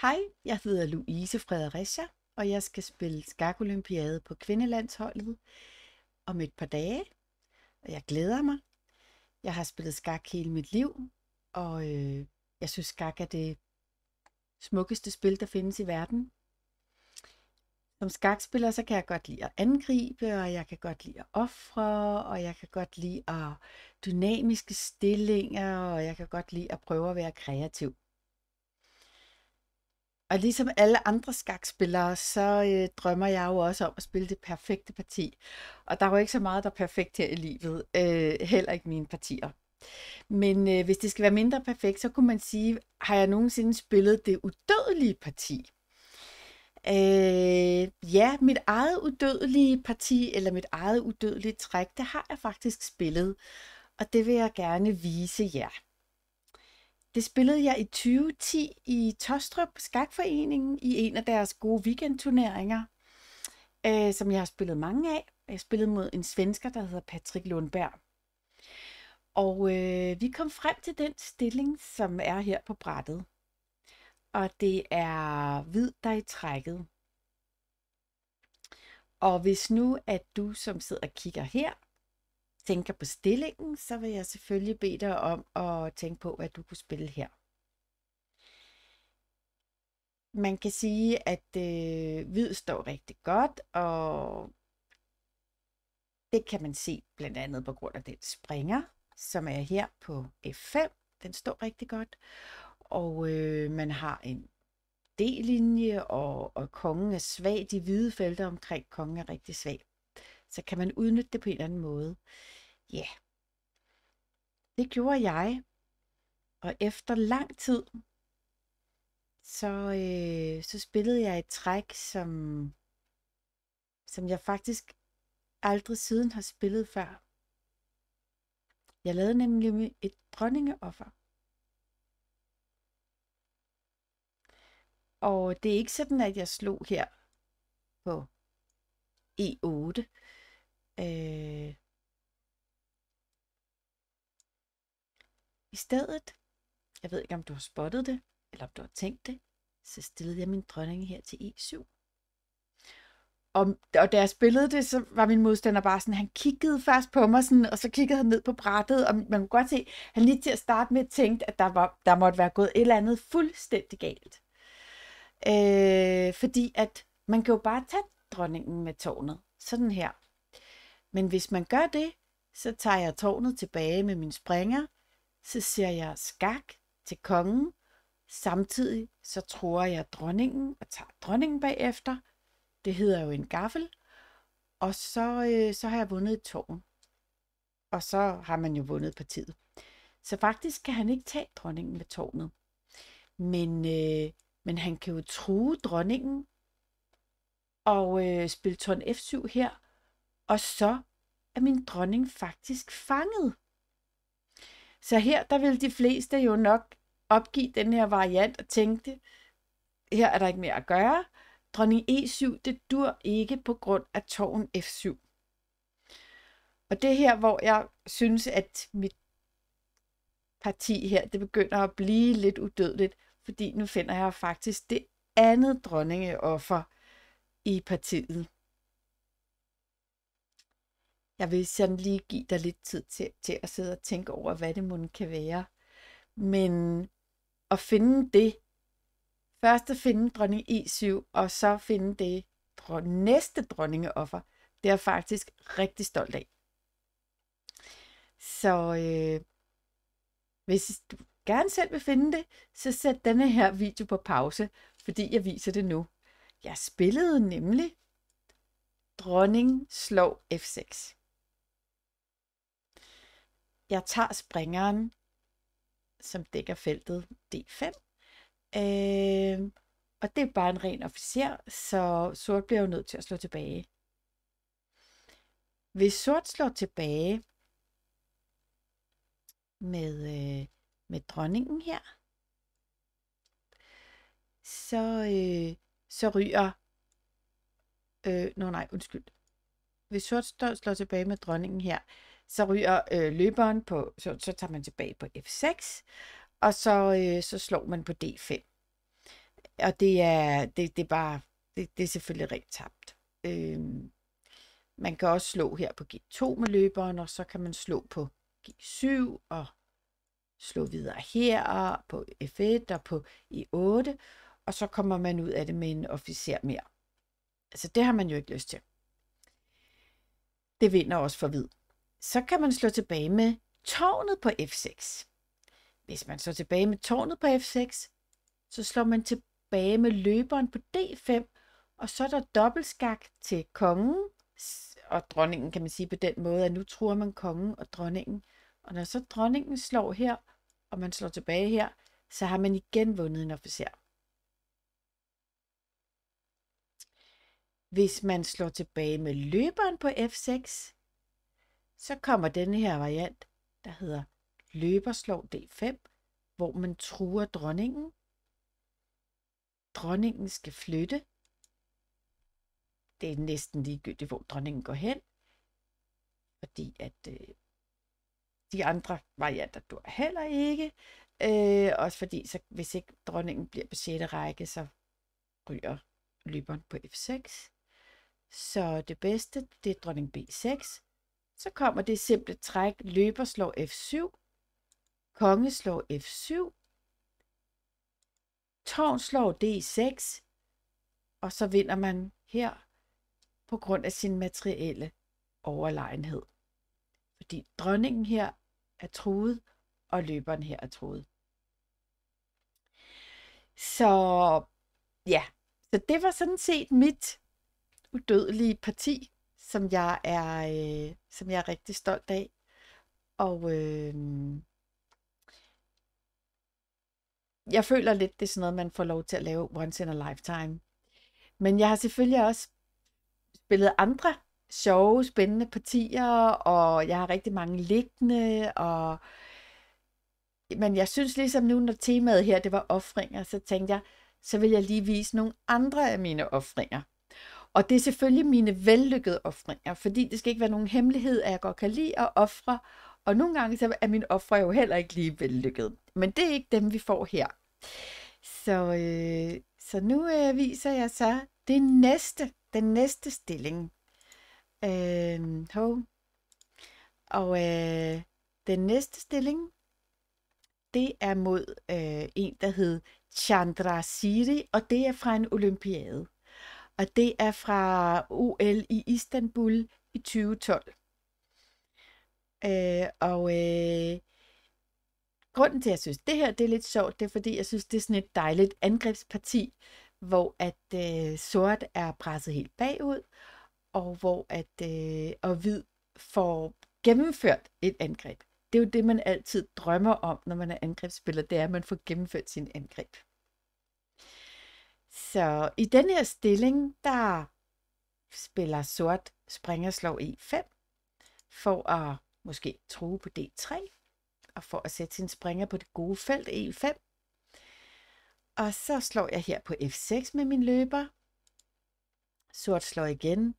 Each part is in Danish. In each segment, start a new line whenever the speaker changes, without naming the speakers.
Hej, jeg hedder Louise Fredericia, og jeg skal spille skakolympiade på kvindelandsholdet om et par dage. Og jeg glæder mig. Jeg har spillet skak hele mit liv, og øh, jeg synes skak er det smukkeste spil, der findes i verden. Som skakspiller, så kan jeg godt lide at angribe, og jeg kan godt lide at ofre, og jeg kan godt lide at dynamiske stillinger, og jeg kan godt lide at prøve at være kreativ. Og ligesom alle andre skakspillere, så øh, drømmer jeg jo også om at spille det perfekte parti. Og der er jo ikke så meget, der er perfekt her i livet. Øh, heller ikke mine partier. Men øh, hvis det skal være mindre perfekt, så kunne man sige, har jeg nogensinde spillet det udødelige parti? Øh, ja, mit eget udødelige parti, eller mit eget udødelige træk, det har jeg faktisk spillet. Og det vil jeg gerne vise jer. Det spillede jeg i 2010 i Tostrup Skakforeningen i en af deres gode weekendturneringer, øh, som jeg har spillet mange af. Jeg spillede mod en svensker, der hedder Patrick Lundberg. Og øh, vi kom frem til den stilling, som er her på brættet. Og det er hvid, der er i trækket. Og hvis nu, at du som sidder og kigger her, tænker på stillingen, så vil jeg selvfølgelig bede dig om at tænke på, hvad du kunne spille her. Man kan sige, at øh, hvid står rigtig godt, og det kan man se blandt andet på grund af den springer, som er her på F5. Den står rigtig godt. Og øh, man har en D-linje, og, og kongen er svag. De hvide felter omkring kongen er rigtig svag. Så kan man udnytte det på en eller anden måde. Ja, yeah. det gjorde jeg. Og efter lang tid, så, øh, så spillede jeg et træk, som, som jeg faktisk aldrig siden har spillet før. Jeg lavede nemlig et dronningeoffer. Og det er ikke sådan, at jeg slog her på E8. Øh, I stedet, jeg ved ikke om du har spottet det, eller om du har tænkt det, så stillede jeg min dronning her til E7. Og, og da jeg spillede det, så var min modstander bare sådan, han kiggede først på mig, sådan, og så kiggede han ned på brættet, og man kunne godt se, han lige til at starte med tænkte, at der, var, der måtte være gået et eller andet fuldstændig galt. Øh, fordi at man kan jo bare tage dronningen med tårnet, sådan her. Men hvis man gør det, så tager jeg tårnet tilbage med min springer, så ser jeg skak til kongen. Samtidig så tror jeg dronningen og tager dronningen bagefter. Det hedder jo en gaffel. Og så, øh, så har jeg vundet et tårn. Og så har man jo vundet partiet. Så faktisk kan han ikke tage dronningen med tårnet. Men, øh, men han kan jo true dronningen og øh, spille tårn F7 her. Og så er min dronning faktisk fanget. Så her, der vil de fleste jo nok opgive den her variant og tænke, her er der ikke mere at gøre. Dronning E7, det dur ikke på grund af tårn F7. Og det er her, hvor jeg synes, at mit parti her, det begynder at blive lidt udødeligt, fordi nu finder jeg faktisk det andet dronningeoffer i partiet. Jeg vil sådan lige give dig lidt tid til, til at sidde og tænke over, hvad det måske kan være. Men at finde det, først at finde dronning E7, og så finde det næste dronningeoffer, det er jeg faktisk rigtig stolt af. Så øh, hvis du gerne selv vil finde det, så sæt denne her video på pause, fordi jeg viser det nu. Jeg spillede nemlig Dronning slår F6. Jeg tager springeren, som dækker feltet D5. Øh, og det er bare en ren officer, så sort bliver jo nødt til at slå tilbage. Hvis sort slår tilbage med, øh, med dronningen her, så, øh, så ryger... Øh, no, nej, undskyld. Hvis sort slår tilbage med dronningen her, så ryger øh, løberen på, så, så tager man tilbage på F6, og så, øh, så slår man på D5. Og det er, det, det er bare, det, det er selvfølgelig rent tabt. Øh, man kan også slå her på G2 med løberen, og så kan man slå på G7 og slå videre her og på F1 og på E8, og så kommer man ud af det med en officer mere. Altså det har man jo ikke lyst til. Det vinder også for hvid så kan man slå tilbage med tårnet på f6. Hvis man slår tilbage med tårnet på f6, så slår man tilbage med løberen på d5, og så er der dobbeltskak til kongen og dronningen, kan man sige på den måde, at nu truer man kongen og dronningen. Og når så dronningen slår her, og man slår tilbage her, så har man igen vundet en officer. Hvis man slår tilbage med løberen på f6, så kommer denne her variant, der hedder løberslov D5, hvor man truer dronningen. Dronningen skal flytte. Det er næsten ligegyldigt, hvor dronningen går hen, fordi at øh, de andre varianter dør heller ikke. Øh, også fordi, så, hvis ikke dronningen bliver på 6. række, så ryger løberen på f6. Så det bedste, det er dronning b6. Så kommer det simple træk, løber slår f7, konge slår f7, tårn slår d6, og så vinder man her på grund af sin materielle overlegenhed. Fordi dronningen her er truet, og løberen her er truet. Så ja, så det var sådan set mit udødelige parti som jeg er, øh, som jeg er rigtig stolt af. Og øh, jeg føler lidt, det er sådan noget, man får lov til at lave once in a lifetime. Men jeg har selvfølgelig også spillet andre sjove, spændende partier, og jeg har rigtig mange liggende, og men jeg synes ligesom nu, når temaet her, det var offringer, så tænkte jeg, så vil jeg lige vise nogle andre af mine offringer. Og det er selvfølgelig mine vellykkede offringer, fordi det skal ikke være nogen hemmelighed, at jeg godt kan lide at ofre, og nogle gange så er mine ofre jo heller ikke lige vellykkede. Men det er ikke dem, vi får her. Så, øh, så nu øh, viser jeg så det næste, den næste stilling. Øh, ho. Og øh, den næste stilling, det er mod øh, en, der hed Chandra Siri, og det er fra en olympiade og det er fra OL i Istanbul i 2012. Øh, og øh, grunden til, at jeg synes, det her det er lidt sjovt, det er, fordi jeg synes, det er sådan et dejligt angrebsparti, hvor at øh, sort er presset helt bagud, og hvor at øh, og hvid får gennemført et angreb. Det er jo det, man altid drømmer om, når man er angrebsspiller, det er, at man får gennemført sin angreb. Så i den her stilling, der spiller sort slår e5, for at måske true på d3, og for at sætte sin springer på det gode felt e5. Og så slår jeg her på f6 med min løber. Sort slår igen,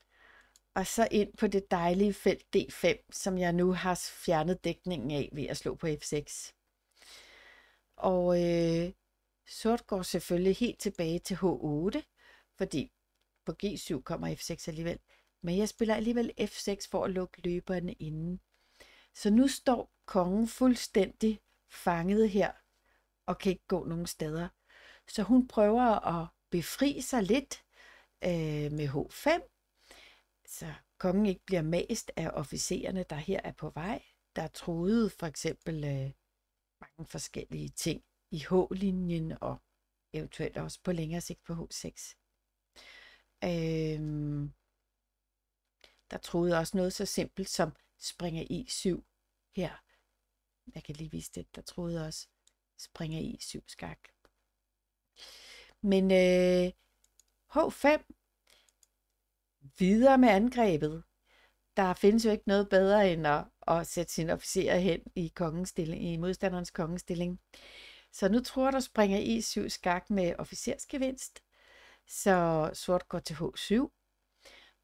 og så ind på det dejlige felt d5, som jeg nu har fjernet dækningen af ved at slå på f6. Og øh, Sort går selvfølgelig helt tilbage til H8, fordi på G7 kommer F6 alligevel. Men jeg spiller alligevel F6 for at lukke løberne inden. Så nu står kongen fuldstændig fanget her og kan ikke gå nogen steder. Så hun prøver at befri sig lidt øh, med H5, så kongen ikke bliver mast af officererne, der her er på vej, der troede for eksempel øh, mange forskellige ting i H-linjen og eventuelt også på længere sigt på H6. Øhm, der troede også noget så simpelt som springer i 7 her. Jeg kan lige vise det. Der troede også springer i 7 skak. Men øh, H5 videre med angrebet. Der findes jo ikke noget bedre end at, at sætte sin officer hen i, stilling, i modstanderens kongestilling. Så nu tror der springer i 7 skak med officersgevinst. Så sort går til H7.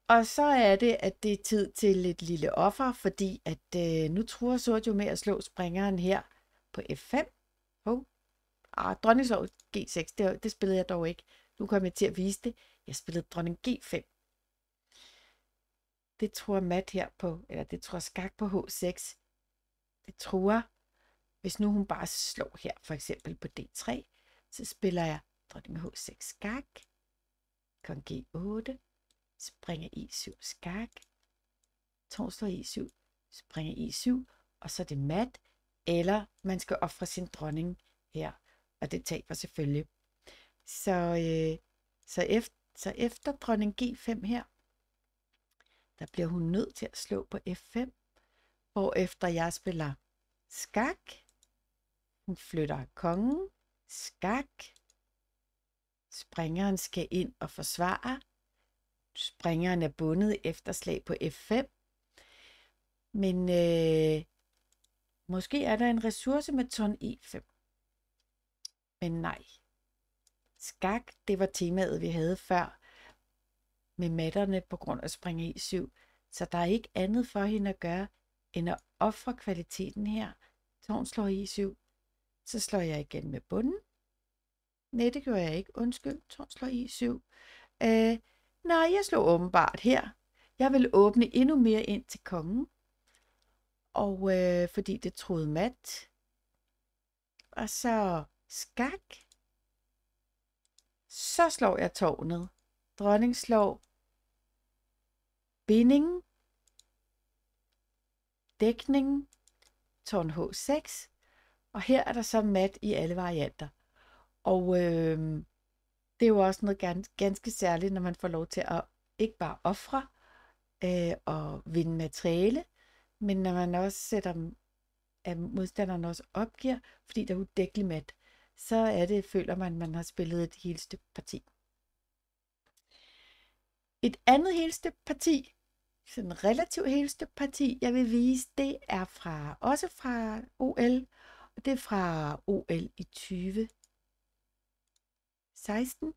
Og så er det, at det er tid til et lille offer, fordi at øh, nu tror sort jo med at slå springeren her på F5. Oh. Ah, dronning så G6, det, det spillede jeg dog ikke. Nu kommer jeg til at vise det. Jeg spillede dronning G5 det tror mat her på, eller det tror skak på H6. Det tror hvis nu hun bare slår her, for eksempel på D3, så spiller jeg dronning H6 skak, kong G8, springer E7 skak, tårn slår E7, springer E7, og så er det mat, eller man skal ofre sin dronning her, og det taber selvfølgelig. Så, øh, så, efter, så efter dronning G5 her, der bliver hun nødt til at slå på F5, hvor efter jeg spiller skak, hun flytter kongen. Skak. Springeren skal ind og forsvare. Springeren er bundet efter slag på F5. Men øh, måske er der en ressource med ton E5. Men nej. Skak, det var temaet, vi havde før med matterne på grund af springe E7. Så der er ikke andet for hende at gøre, end at ofre kvaliteten her. Tårn slår E7, så slår jeg igen med bunden. Nej, det gjorde jeg ikke. Undskyld, Torn slår i 7. Øh, nej, jeg slår åbenbart her. Jeg vil åbne endnu mere ind til kongen. Og øh, fordi det troede mat. Og så skak. Så slår jeg tårnet. Dronning slår bindingen. Dækningen. tårn H6, og her er der så mat i alle varianter. Og øh, det er jo også noget gans, ganske særligt, når man får lov til at ikke bare ofre øh, og vinde materiale, men når man også sætter, at modstanderen også opgiver, fordi der er udækkelig mat, så er det, føler man, at man har spillet et helt stykke parti. Et andet helt stykke parti, sådan relativt helt stykke parti, jeg vil vise, det er fra, også fra OL det er fra OL i 2016,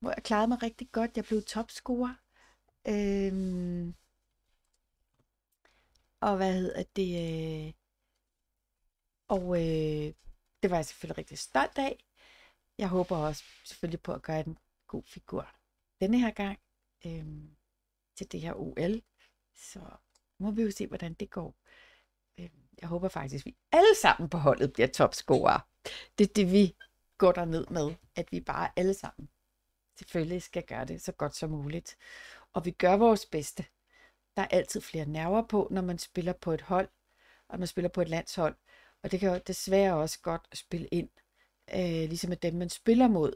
hvor jeg klarede mig rigtig godt. Jeg blev topscorer. Øhm, og hvad hedder det? Øh, og øh, det var jeg selvfølgelig rigtig stolt af. Jeg håber også selvfølgelig på at gøre en god figur denne her gang øhm, til det her OL. Så må vi jo se, hvordan det går jeg håber faktisk, at vi alle sammen på holdet bliver topscorer. Det er det, vi går der ned med, at vi bare alle sammen selvfølgelig skal gøre det så godt som muligt. Og vi gør vores bedste. Der er altid flere nerver på, når man spiller på et hold, og man spiller på et landshold. Og det kan jo desværre også godt spille ind. Øh, ligesom at dem, man spiller mod,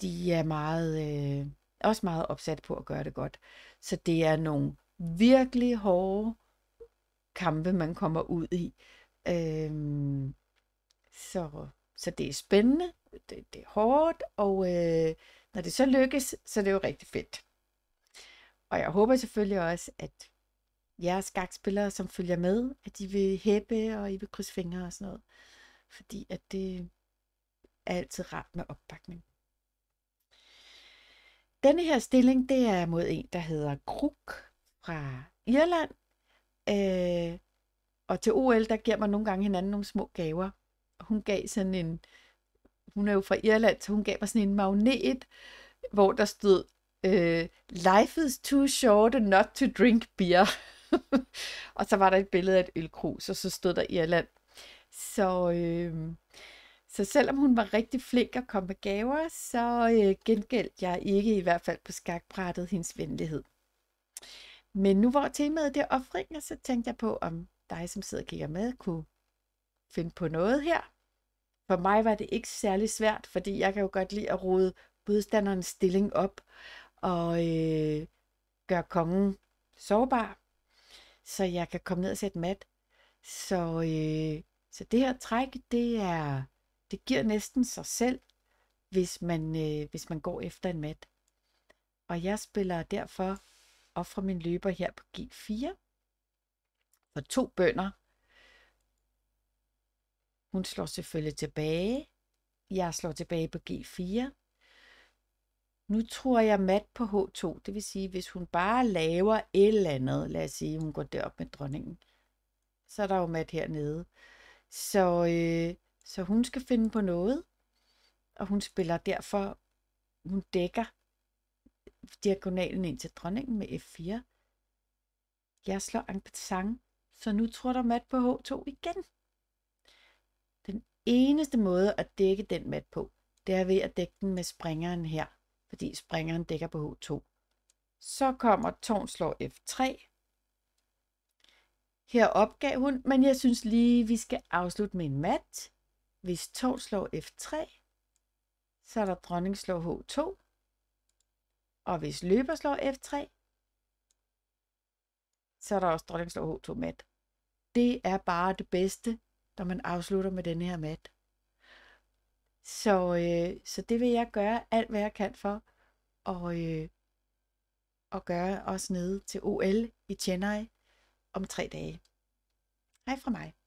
de er meget, øh, også meget opsat på at gøre det godt. Så det er nogle virkelig hårde kampe, man kommer ud i. Øhm, så, så det er spændende, det, det er hårdt, og øh, når det så lykkes, så er det jo rigtig fedt. Og jeg håber selvfølgelig også, at jeres skakspillere, som følger med, at de vil hæppe, og I vil krydse fingre og sådan noget. Fordi at det er altid rart med opbakning. Denne her stilling, det er mod en, der hedder Kruk fra Irland, Øh, og til OL, der giver man nogle gange hinanden nogle små gaver. Hun gav sådan en, hun er jo fra Irland, så hun gav mig sådan en magnet, hvor der stod, øh, life is too short not to drink beer. og så var der et billede af et ølkrus, og så stod der Irland. Så, øh, så selvom hun var rigtig flink at komme med gaver, så øh, gengældte jeg ikke i hvert fald på skakbrættet hendes venlighed. Men nu hvor temaet det er offringer, så tænkte jeg på, om dig, som sidder og kigger med, kunne finde på noget her. For mig var det ikke særlig svært, fordi jeg kan jo godt lide at rode budstandernes stilling op og øh, gøre kongen sårbar, så jeg kan komme ned og sætte mat. Så, øh, så det her træk, det er det giver næsten sig selv, hvis man, øh, hvis man går efter en mat. Og jeg spiller derfor ofre fra min løber her på G4 for to bønder. Hun slår selvfølgelig tilbage. Jeg slår tilbage på G4. Nu tror jeg mat på H2, det vil sige, hvis hun bare laver et eller andet, lad os sige, hun går derop med dronningen, så er der jo mat hernede. Så, øh, så hun skal finde på noget, og hun spiller derfor, hun dækker diagonalen ind til dronningen med F4. Jeg slår en sang, så nu tror der mat på H2 igen. Den eneste måde at dække den mat på, det er ved at dække den med springeren her, fordi springeren dækker på H2. Så kommer tårn slår F3. Her opgav hun, men jeg synes lige, vi skal afslutte med en mat. Hvis tårn slår F3, så er der dronning slår H2. Og hvis løber slår f3, så er der også dronning slår h2 mat. Det er bare det bedste, når man afslutter med den her mat. Så, øh, så det vil jeg gøre alt, hvad jeg kan for og, øh, og gøre os nede til OL i Chennai om tre dage. Hej fra mig.